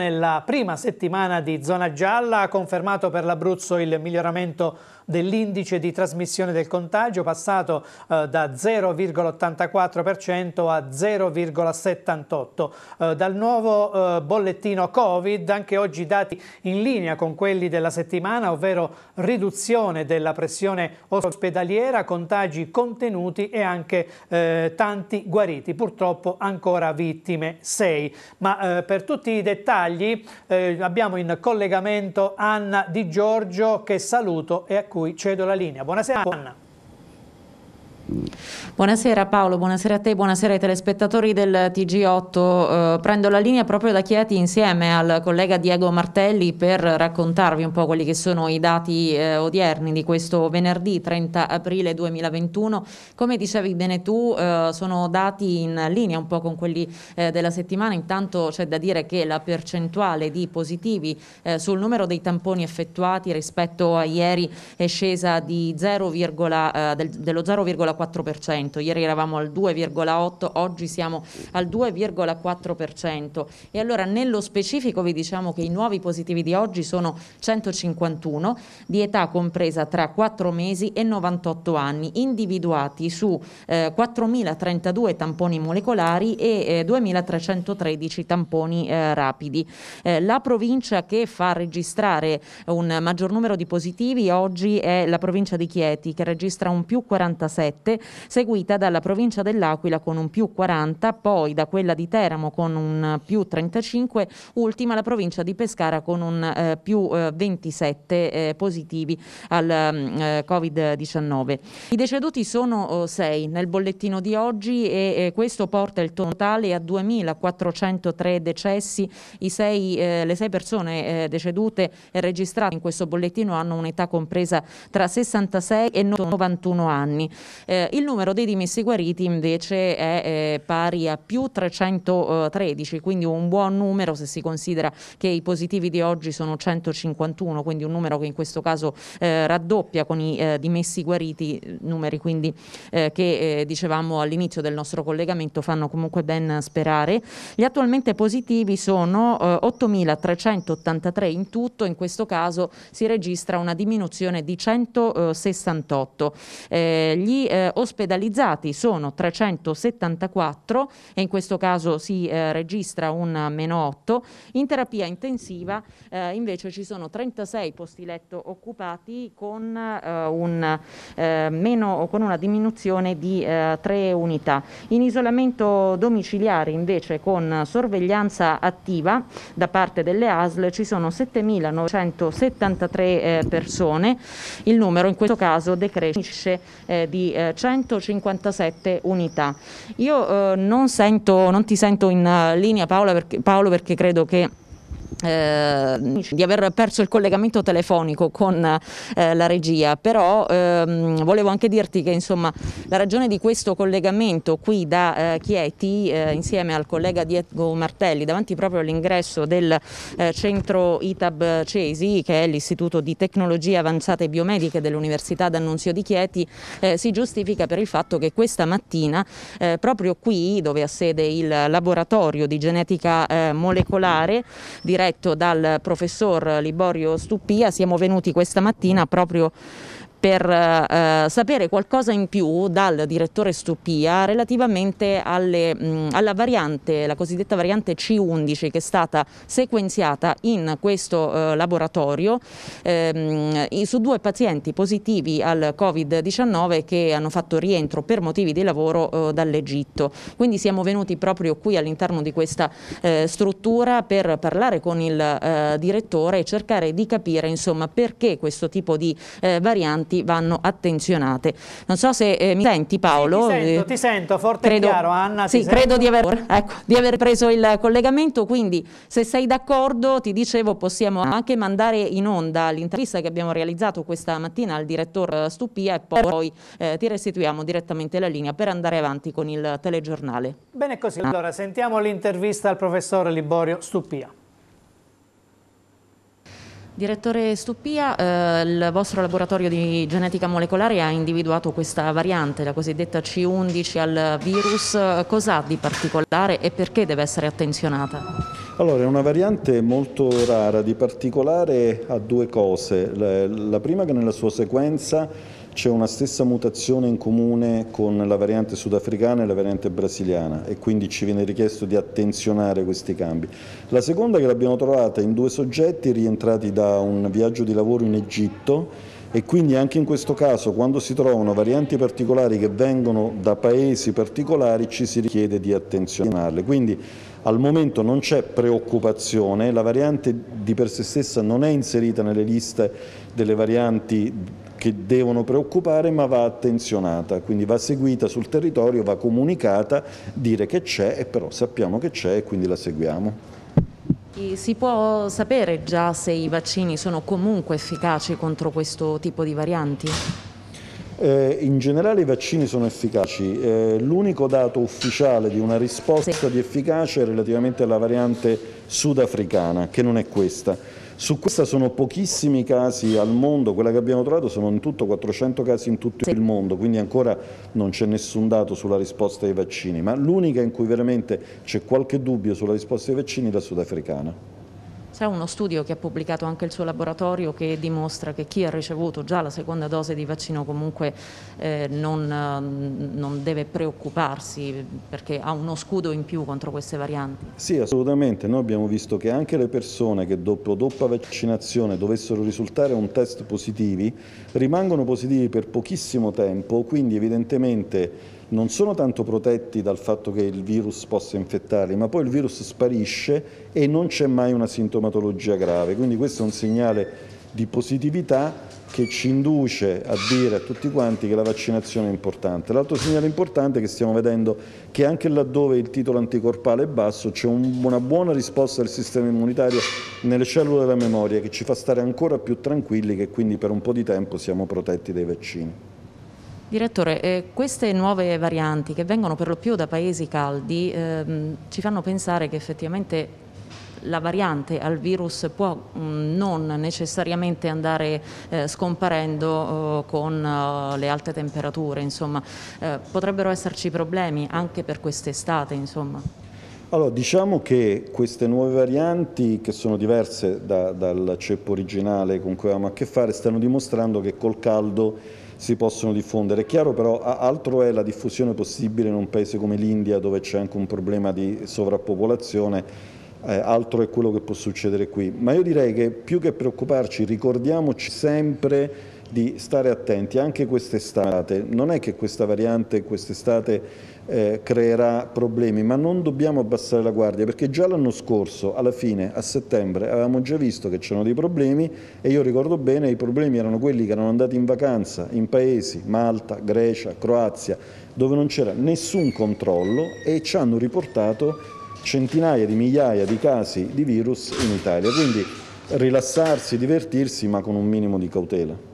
Nella prima settimana di zona gialla ha confermato per l'Abruzzo il miglioramento dell'indice di trasmissione del contagio passato eh, da 0,84% a 0,78%. Eh, dal nuovo eh, bollettino Covid anche oggi dati in linea con quelli della settimana, ovvero riduzione della pressione ospedaliera, contagi contenuti e anche eh, tanti guariti, purtroppo ancora vittime 6. Ma eh, per tutti i dettagli dettagli eh, abbiamo in collegamento Anna Di Giorgio che saluto e a cui cedo la linea. Buonasera Anna. Buonasera Paolo, buonasera a te, buonasera ai telespettatori del TG8. Uh, eh, prendo la linea proprio da Chieti insieme al collega Diego Martelli per raccontarvi un po' quelli che sono i dati eh, odierni di questo venerdì 30 aprile 2021. Come dicevi bene tu, uh, sono dati in linea un po' con quelli eh, della settimana. Intanto c'è da dire che la percentuale di positivi eh, sul numero dei tamponi effettuati rispetto a ieri è scesa di 0, eh, del, dello 0,4 2,4%, ieri eravamo al 2,8%, oggi siamo al 2,4%. E allora nello specifico vi diciamo che i nuovi positivi di oggi sono 151 di età compresa tra 4 mesi e 98 anni, individuati su eh, 4.032 tamponi molecolari e eh, 2.313 tamponi eh, rapidi. Eh, la provincia che fa registrare un maggior numero di positivi oggi è la provincia di Chieti che registra un più 47 37, seguita dalla provincia dell'Aquila con un più 40, poi da quella di Teramo con un eh, più 35, ultima la provincia di Pescara con un eh, più eh, 27 eh, positivi al mm, eh, Covid-19. I deceduti sono 6 nel bollettino di oggi e eh, questo porta il totale a 2.403 decessi. Sei, le 6 persone decedute registrate in questo bollettino hanno un'età compresa tra 66 e 91 anni. Eh, il numero dei dimessi guariti invece è eh, pari a più 313, quindi un buon numero se si considera che i positivi di oggi sono 151, quindi un numero che in questo caso eh, raddoppia con i eh, dimessi guariti, numeri quindi eh, che eh, dicevamo all'inizio del nostro collegamento fanno comunque ben sperare. Gli attualmente positivi sono 8.383 in tutto, in questo caso si registra una diminuzione di 168. gli eh, ospedalizzati sono 374 e in questo caso si eh, registra un meno 8. In terapia intensiva eh, invece ci sono 36 posti letto occupati con, eh, un, eh, meno, con una diminuzione di 3 eh, unità. In isolamento domiciliare invece con sorveglianza attiva da parte delle ASL ci sono 7.973 persone. Il numero in questo caso decresce di 157 unità. Io eh, non, sento, non ti sento in eh, linea Paola perché, Paolo perché credo che eh, di aver perso il collegamento telefonico con eh, la regia, però ehm, volevo anche dirti che insomma, la ragione di questo collegamento qui da eh, Chieti eh, insieme al collega Diego Martelli davanti proprio all'ingresso del eh, centro ITAB CESI che è l'istituto di tecnologie avanzate biomediche dell'Università d'Annunzio di Chieti eh, si giustifica per il fatto che questa mattina proprio qui dove ha sede il laboratorio di genetica molecolare direi diretto dal professor Liborio Stuppia. Siamo venuti questa mattina proprio per eh, sapere qualcosa in più dal direttore Stupia relativamente alle, mh, mm, alla variante, la cosiddetta variante C11 che è stata sequenziata in questo eh, laboratorio ehm, su due pazienti positivi al Covid-19 che hanno fatto rientro per motivi di lavoro eh, dall'Egitto. Quindi siamo venuti proprio qui all'interno di questa eh, struttura per parlare con il eh, direttore e cercare di capire insomma, perché questo tipo di eh, variante importanti vanno attenzionate. Non so se eh, mi senti Paolo. Sì, ti sento, eh, ti sento forte credo, e chiaro Anna. Sì, credo di aver, ecco, di aver, preso il collegamento, quindi se sei d'accordo ti dicevo possiamo anche mandare in onda l'intervista che abbiamo realizzato questa mattina al direttore Stupia e poi eh, ti restituiamo direttamente la linea per andare avanti con il telegiornale. Bene così, allora sentiamo l'intervista al professore Liborio Stupia. Direttore Stupia, eh, il vostro laboratorio di genetica molecolare ha individuato questa variante, la cosiddetta C11 al virus, cos'ha di particolare e perché deve essere attenzionata? Allora, è una variante molto rara, di particolare ha due cose. La prima che nella sua sequenza c'è una stessa mutazione in comune con la variante sudafricana e la variante brasiliana e quindi ci viene richiesto di attenzionare questi cambi. La seconda che l'abbiamo trovata in due soggetti rientrati da un viaggio di lavoro in Egitto e quindi anche in questo caso quando si trovano varianti particolari che vengono da paesi particolari ci si richiede di attenzionarle. Quindi al momento non c'è preoccupazione, la variante di per sé stessa non è inserita nelle liste delle varianti che devono preoccupare ma va attenzionata, quindi va seguita sul territorio, va comunicata, dire che c'è e però sappiamo che c'è e quindi la seguiamo. Si può sapere già se i vaccini sono comunque efficaci contro questo tipo di varianti? Eh, in generale i vaccini sono efficaci, eh, l'unico dato ufficiale di una risposta di efficacia è relativamente alla variante sudafricana, che non è questa. Su questa sono pochissimi casi al mondo, quella che abbiamo trovato sono in tutto 400 casi in tutto sì. il mondo, quindi ancora non c'è nessun dato sulla risposta ai vaccini, ma l'unica in cui veramente c'è qualche dubbio sulla risposta ai vaccini è la sudafricana. C'è uno studio che ha pubblicato anche il suo laboratorio che dimostra che chi ha ricevuto già la seconda dose di vaccino comunque eh, non, eh, non, deve preoccuparsi perché ha uno scudo in più contro queste varianti? Sì, assolutamente. Noi abbiamo visto che anche le persone che dopo doppia vaccinazione dovessero risultare un test positivi rimangono positivi per pochissimo tempo, quindi evidentemente non sono tanto protetti dal fatto che il virus possa infettarli, ma poi il virus sparisce e non c'è mai una sintomatologia grave. Quindi questo è un segnale di positività che ci induce a dire a tutti quanti che la vaccinazione è importante. L'altro segnale importante è che stiamo vedendo che anche laddove il titolo anticorpale è basso c'è una buona risposta del sistema immunitario nelle cellule della memoria che ci fa stare ancora più tranquilli che quindi per un po' di tempo siamo protetti dai vaccini. Direttore, eh, queste nuove varianti che vengono per lo più da paesi caldi ehm, ci fanno pensare che effettivamente la variante al virus può mh, mm, non necessariamente andare eh, scomparendo eh, con eh, le alte temperature, insomma, eh, potrebbero esserci problemi anche per quest'estate, insomma. Allora, diciamo che queste nuove varianti, che sono diverse da, dal ceppo originale con cui avevamo a che fare, stanno dimostrando che col caldo si possono diffondere. È chiaro però, altro è la diffusione possibile in un paese come l'India dove c'è anche un problema di sovrappopolazione, eh, altro è quello che può succedere qui. Ma io direi che più che preoccuparci ricordiamoci sempre di stare attenti anche quest'estate. Non è che questa variante quest'estate eh, creerà problemi, ma non dobbiamo abbassare la guardia perché già l'anno scorso, alla fine, a settembre, avevamo già visto che c'erano dei problemi e io ricordo bene i problemi erano quelli che erano andati in vacanza in paesi, Malta, Grecia, Croazia, dove non c'era nessun controllo e ci hanno riportato centinaia di migliaia di casi di virus in Italia. Quindi rilassarsi, divertirsi, ma con un minimo di cautela.